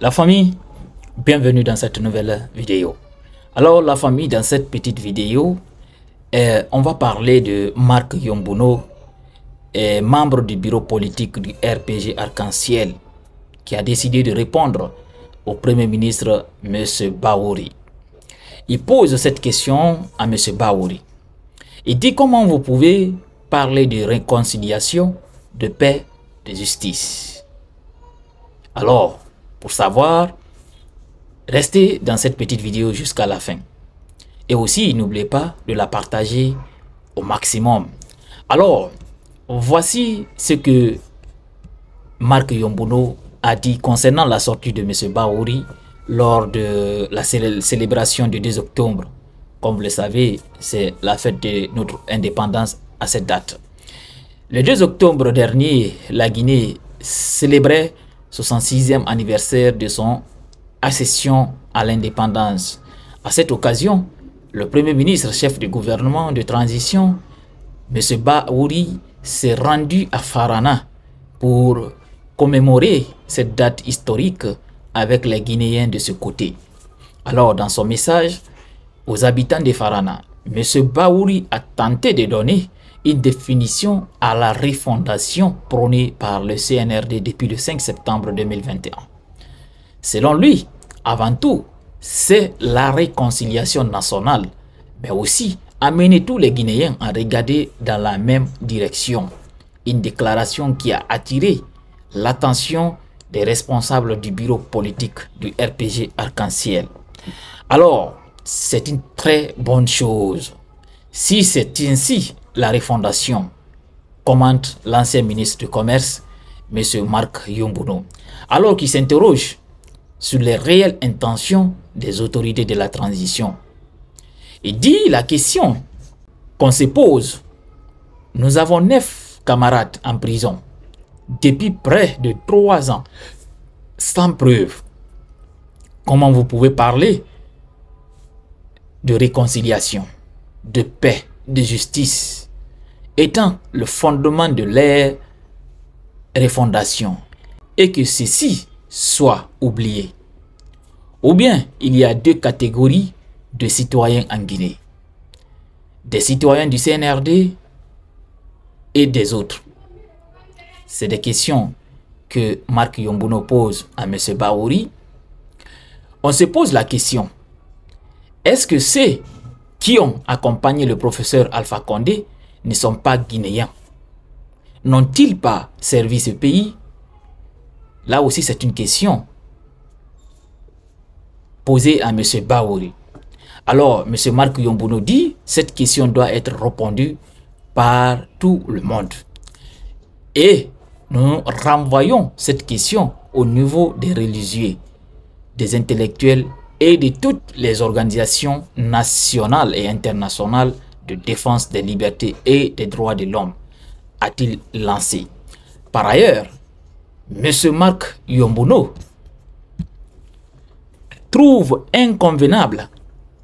La famille, bienvenue dans cette nouvelle vidéo. Alors la famille, dans cette petite vidéo, eh, on va parler de Marc Yombuno, eh, membre du bureau politique du RPG Arc-en-Ciel, qui a décidé de répondre au Premier ministre M. Baouri. Il pose cette question à M. Baouri. Il dit comment vous pouvez parler de réconciliation, de paix, de justice. Alors, pour savoir, restez dans cette petite vidéo jusqu'à la fin. Et aussi, n'oubliez pas de la partager au maximum. Alors, voici ce que Marc Yombono a dit concernant la sortie de M. Baouri lors de la célébration du 2 octobre. Comme vous le savez, c'est la fête de notre indépendance à cette date. Le 2 octobre dernier, la Guinée célébrait 66e anniversaire de son accession à l'indépendance. À cette occasion, le Premier ministre, chef du gouvernement de transition, M. Baouri, s'est rendu à Farana pour commémorer cette date historique avec les Guinéens de ce côté. Alors, dans son message aux habitants de Farana, M. Baouri a tenté de donner une définition à la refondation prônée par le CNRD depuis le 5 septembre 2021. Selon lui, avant tout, c'est la réconciliation nationale, mais aussi amener tous les Guinéens à regarder dans la même direction. Une déclaration qui a attiré l'attention des responsables du bureau politique du RPG Arc-en-Ciel. Alors, c'est une très bonne chose. Si c'est ainsi, la refondation, commente l'ancien ministre du Commerce, M. Marc Yombouno, alors qu'il s'interroge sur les réelles intentions des autorités de la transition. Il dit la question qu'on se pose. Nous avons neuf camarades en prison depuis près de trois ans sans preuve. Comment vous pouvez parler de réconciliation, de paix, de justice étant le fondement de l'ère refondation et que ceci soit oublié. Ou bien, il y a deux catégories de citoyens en Guinée. Des citoyens du CNRD et des autres. C'est des questions que Marc Yombuno pose à M. Baouri. On se pose la question, est-ce que ceux qui ont accompagné le professeur Alpha Condé ne sont pas guinéens N'ont-ils pas servi ce pays Là aussi, c'est une question posée à M. Baori. Alors, M. Marc Yombouno dit, cette question doit être répondue par tout le monde. Et nous renvoyons cette question au niveau des religieux, des intellectuels et de toutes les organisations nationales et internationales de défense des libertés et des droits de l'homme, a-t-il lancé. Par ailleurs, M. Marc Yombono trouve inconvenable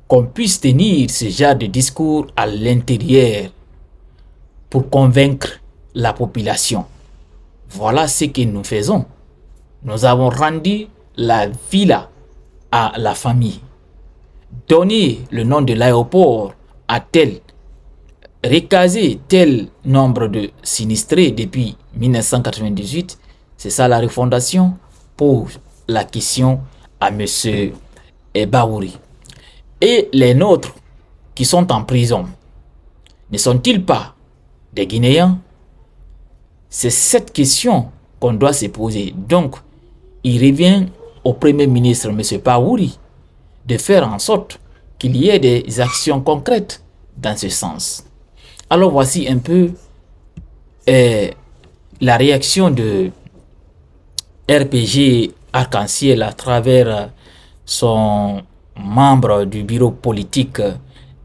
qu'on puisse tenir ce genre de discours à l'intérieur pour convaincre la population. Voilà ce que nous faisons. Nous avons rendu la villa à la famille. Donner le nom de l'aéroport à tel Récaser tel nombre de sinistrés depuis 1998, c'est ça la refondation, pour la question à M. Baouri. Et les nôtres qui sont en prison, ne sont-ils pas des Guinéens C'est cette question qu'on doit se poser. Donc, il revient au Premier ministre, M. Baouri, de faire en sorte qu'il y ait des actions concrètes dans ce sens. Alors voici un peu euh, la réaction de RPG Arc-en-Ciel à travers son membre du bureau politique, euh,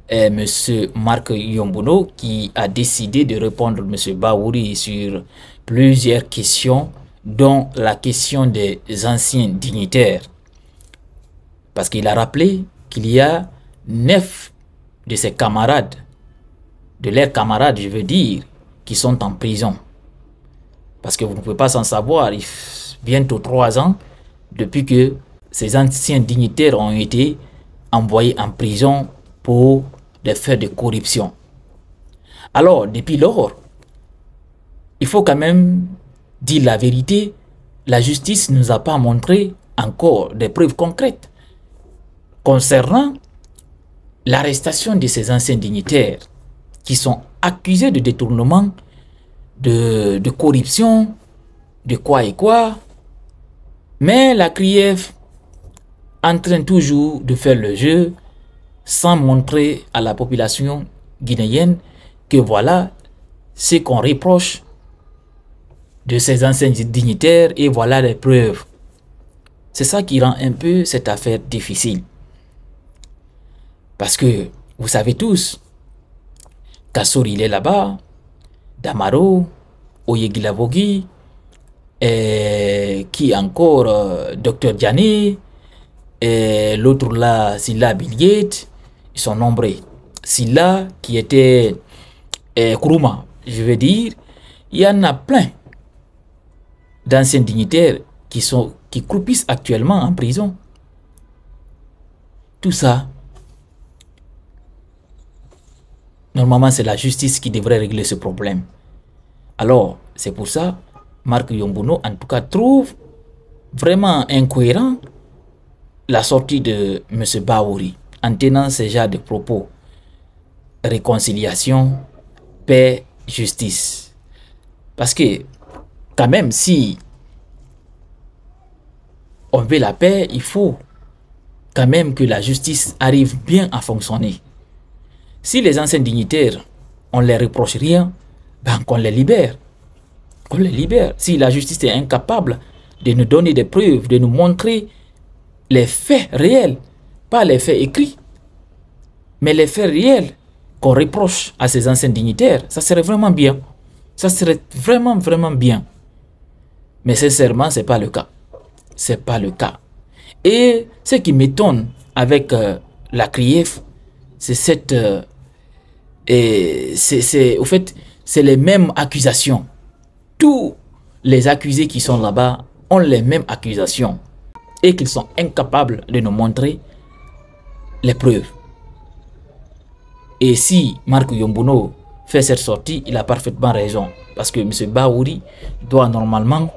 M. Marc Yombuno, qui a décidé de répondre à M. Baouri sur plusieurs questions, dont la question des anciens dignitaires. Parce qu'il a rappelé qu'il y a neuf de ses camarades de leurs camarades, je veux dire, qui sont en prison. Parce que vous ne pouvez pas s'en savoir, il bientôt trois ans depuis que ces anciens dignitaires ont été envoyés en prison pour des faits de corruption. Alors, depuis lors, il faut quand même dire la vérité, la justice ne nous a pas montré encore des preuves concrètes concernant l'arrestation de ces anciens dignitaires qui sont accusés de détournement, de, corruption, de quoi et quoi. Mais la en entraîne toujours de faire le jeu sans montrer à la population guinéenne que voilà ce qu'on reproche de ces anciens dignitaires et voilà les preuves. C'est ça qui rend un peu cette affaire difficile. Parce que, vous savez tous, Kassori il est là-bas. Damaro, Oye et eh, qui encore, euh, Docteur eh, l'autre là, Silla Biliet, ils sont nombreux. Silla qui était eh, Kuruma, je veux dire, il y en a plein d'anciens dignitaires qui, sont, qui croupissent actuellement en prison. Tout ça, Normalement, c'est la justice qui devrait régler ce problème. Alors, c'est pour ça, Marc Yombuno, en tout cas, trouve vraiment incohérent la sortie de M. Baouri en tenant ce genre de propos. Réconciliation, paix, justice. Parce que, quand même, si on veut la paix, il faut quand même que la justice arrive bien à fonctionner. Si les anciens dignitaires, on ne les reproche rien, ben qu'on les libère. Qu'on les libère. Si la justice est incapable de nous donner des preuves, de nous montrer les faits réels, pas les faits écrits, mais les faits réels qu'on reproche à ces anciens dignitaires, ça serait vraiment bien. Ça serait vraiment, vraiment bien. Mais sincèrement, ce n'est pas le cas. Ce n'est pas le cas. Et ce qui m'étonne avec euh, la CRIEF, c'est cette euh, et c'est, au fait, c'est les mêmes accusations. Tous les accusés qui sont là-bas ont les mêmes accusations et qu'ils sont incapables de nous montrer les preuves. Et si Marc Yombuno fait cette sortie, il a parfaitement raison. Parce que M. Baouri doit normalement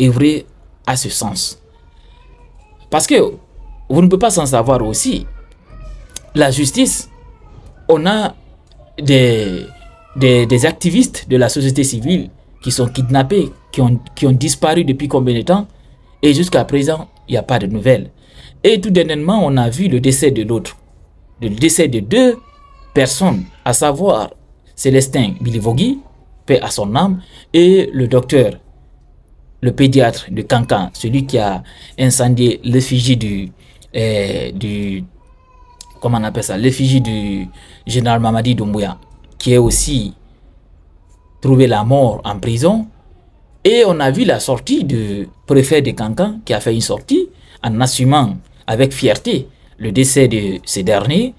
œuvrer à ce sens. Parce que vous ne pouvez pas s'en savoir aussi. La justice, on a des, des, activistes de la société civile qui sont kidnappés, qui ont, qui ont disparu depuis combien de temps, et jusqu'à présent, il n'y a pas de nouvelles. Et tout dernièrement, on a vu le décès de l'autre, le décès de deux personnes, à savoir Célestin Bilivogui, paix à son âme, et le docteur, le pédiatre de Cancan, celui qui a incendié l'effigie du, euh, du on appelle ça, l'effigie du général Mamadi Doumbouya, qui est aussi trouvé la mort en prison. Et on a vu la sortie du préfet de Cancan qui a fait une sortie en assumant avec fierté le décès de ces derniers.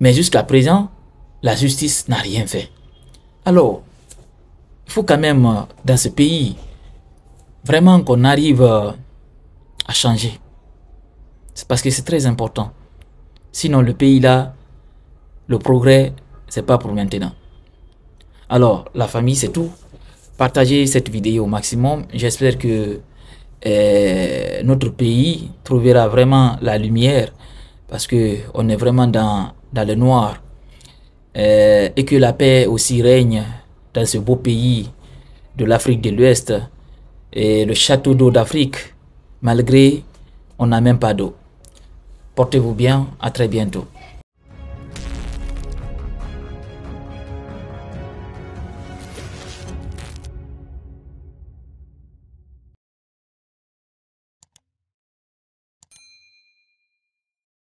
Mais jusqu'à présent, la justice n'a rien fait. Alors, il faut quand même, euh, dans ce pays, vraiment qu'on arrive euh, à changer. C'est parce que c'est très important. Sinon, le pays-là, le progrès, c'est pas pour maintenant. Alors, la famille, c'est tout. Partagez cette vidéo au maximum. J'espère que eh, notre pays trouvera vraiment la lumière parce que on est vraiment dans, dans le noir. Eh, et que la paix aussi règne dans ce beau pays de l'Afrique de l'Ouest et le château d'eau d'Afrique. Malgré, on n'a même pas d'eau. Portez-vous bien, à très bientôt.